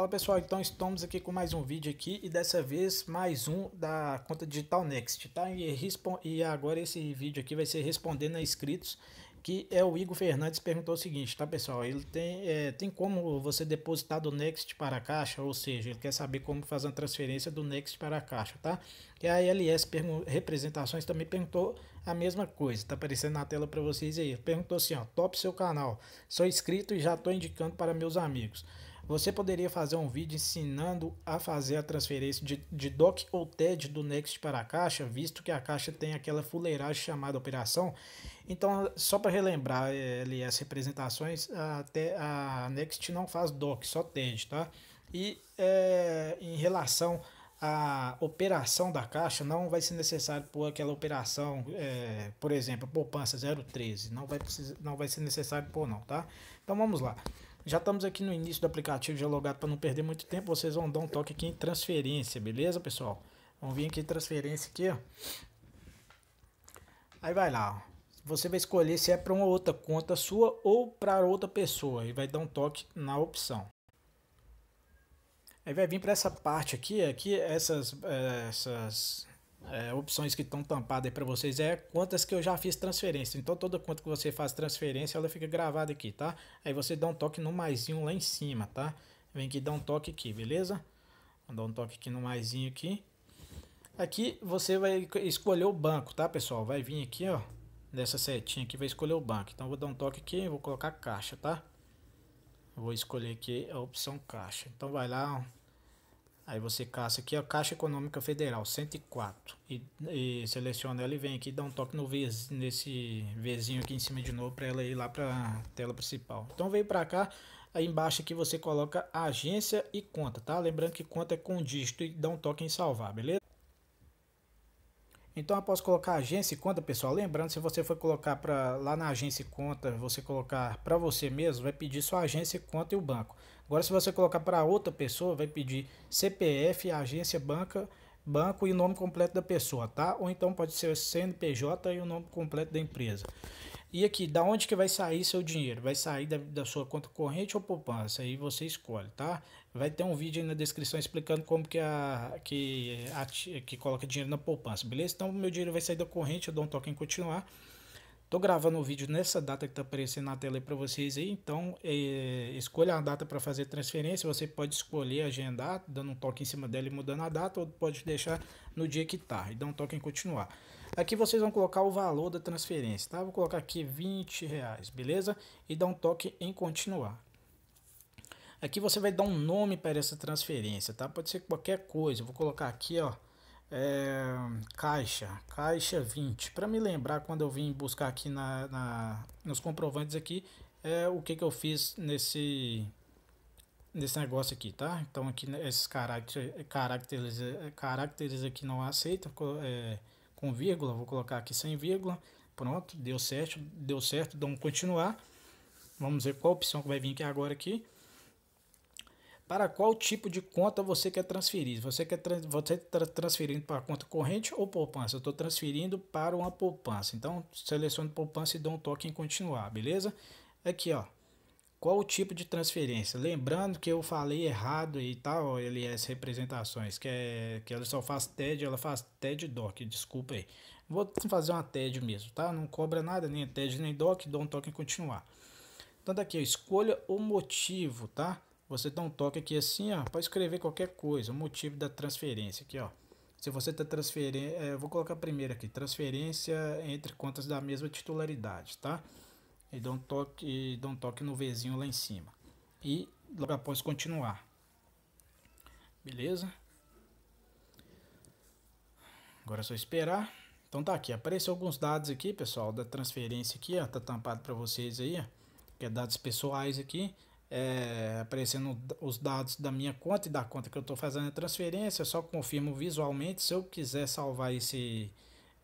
Fala pessoal, então estamos aqui com mais um vídeo aqui e dessa vez mais um da conta digital Next, tá? E, e agora esse vídeo aqui vai ser respondendo a inscritos, que é o Igor Fernandes perguntou o seguinte, tá pessoal? Ele tem, é, tem como você depositar do Next para a caixa, ou seja, ele quer saber como fazer a transferência do Next para a caixa, tá? E a LS Representações também perguntou a mesma coisa, tá aparecendo na tela para vocês aí. Perguntou assim, ó, top seu canal, sou inscrito e já estou indicando para meus amigos. Você poderia fazer um vídeo ensinando a fazer a transferência de, de DOC ou TED do Next para a Caixa, visto que a Caixa tem aquela fuleiragem chamada operação. Então, só para relembrar é, ali as representações, até a Next não faz DOC, só TED, tá? E é, em relação a operação da caixa não vai ser necessário por aquela operação, é, por exemplo, poupança 013, não vai, precisar, não vai ser necessário por não, tá? Então vamos lá. Já estamos aqui no início do aplicativo já logado para não perder muito tempo, vocês vão dar um toque aqui em transferência, beleza, pessoal? Vamos vir aqui em transferência aqui, ó. Aí vai lá, ó. Você vai escolher se é para uma outra conta sua ou para outra pessoa e vai dar um toque na opção. Aí vai vir para essa parte aqui, aqui essas, é, essas é, opções que estão tampadas para vocês é quantas que eu já fiz transferência. Então toda conta que você faz transferência, ela fica gravada aqui, tá? Aí você dá um toque no maisinho lá em cima, tá? Vem aqui dá um toque aqui, beleza? Vou dar um toque aqui no maisinho aqui. Aqui você vai escolher o banco, tá, pessoal? Vai vir aqui, ó, nessa setinha aqui vai escolher o banco. Então vou dar um toque aqui, vou colocar caixa, tá? vou escolher aqui é a opção caixa. Então vai lá, aí você caça aqui a Caixa Econômica Federal 104 e, e seleciona ela e vem aqui dá um toque no vez nesse Vzinho aqui em cima de novo para ela ir lá para tela principal. Então vem para cá, aí embaixo aqui você coloca agência e conta, tá? Lembrando que conta é com dígito e dá um toque em salvar, beleza? Então eu posso colocar agência e conta, pessoal. Lembrando, se você for colocar para lá na agência e conta, você colocar para você mesmo, vai pedir sua agência e conta e o banco. Agora, se você colocar para outra pessoa, vai pedir CPF, agência, banca, banco e o nome completo da pessoa, tá? Ou então pode ser CNPJ e o nome completo da empresa. E aqui, da onde que vai sair seu dinheiro? Vai sair da, da sua conta corrente ou poupança? Aí você escolhe, tá? Vai ter um vídeo aí na descrição explicando como que, a, que, a, que coloca dinheiro na poupança, beleza? Então, meu dinheiro vai sair da corrente, eu dou um toque em continuar. Tô gravando o vídeo nessa data que tá aparecendo na tela aí para vocês aí, então é, escolha a data para fazer transferência, você pode escolher agendar, dando um toque em cima dela e mudando a data, ou pode deixar no dia que tá, e dá um toque em continuar. Aqui vocês vão colocar o valor da transferência, tá? Vou colocar aqui 20 reais, beleza? E dá um toque em continuar. Aqui você vai dar um nome para essa transferência, tá? Pode ser qualquer coisa. Eu vou colocar aqui, ó, é, caixa, caixa 20. Para me lembrar quando eu vim buscar aqui na, na nos comprovantes aqui, é o que que eu fiz nesse nesse negócio aqui, tá? Então aqui né, esses caracteres caracteres, é, caracteres aqui não aceita, é, com vírgula, vou colocar aqui sem vírgula, pronto, deu certo, deu certo, dão continuar. Vamos ver qual opção que vai vir aqui agora aqui. Para qual tipo de conta você quer transferir? Você quer trans, você tá transferindo para conta corrente ou poupança? Eu estou transferindo para uma poupança. Então, seleciono poupança e dou um toque em continuar, beleza? Aqui, ó, qual o tipo de transferência. Lembrando que eu falei errado e tal, ele é as representações, que é que ela só faz TED, ela faz TED Doc, desculpa aí. Vou fazer uma TED mesmo, tá? Não cobra nada, nem TED nem Doc, dou um toque em continuar. Então daqui, tá ó, escolha o motivo, tá? Você dá um toque aqui assim, ó, para escrever qualquer coisa, o motivo da transferência aqui, ó. Se você está transferindo, é, eh, vou colocar primeiro aqui, transferência entre contas da mesma titularidade, Tá? e dá um toque, dá um toque no Vzinho lá em cima. E logo após continuar. Beleza? Agora é só esperar. Então tá aqui, apareceu alguns dados aqui, pessoal, da transferência aqui, ó, tá tampado para vocês aí, ó, que é dados pessoais aqui, é, aparecendo os dados da minha conta e da conta que eu estou fazendo a transferência, eu só confirmo visualmente, se eu quiser salvar esse,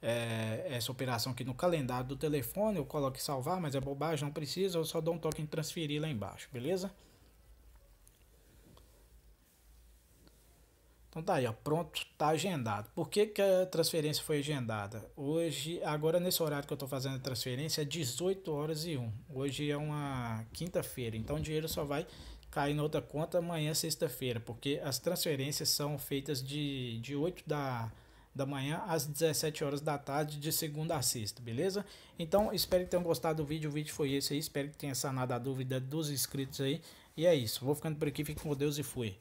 é, essa operação aqui no calendário do telefone, eu coloco salvar, mas é bobagem, não precisa, eu só dou um toque em transferir lá embaixo, beleza? Então tá aí, ó, pronto, tá agendado. Por que, que a transferência foi agendada? Hoje, agora nesse horário que eu tô fazendo a transferência, é 18 horas e 1. Hoje é uma quinta-feira, então o dinheiro só vai cair na outra conta amanhã, sexta-feira, porque as transferências são feitas de, de 8 da da manhã às 17 horas da tarde, de segunda a sexta, beleza? Então, espero que tenham gostado do vídeo. O vídeo foi esse aí. Espero que tenha sanado a dúvida dos inscritos aí. E é isso. Vou ficando por aqui. Fique com Deus e fui.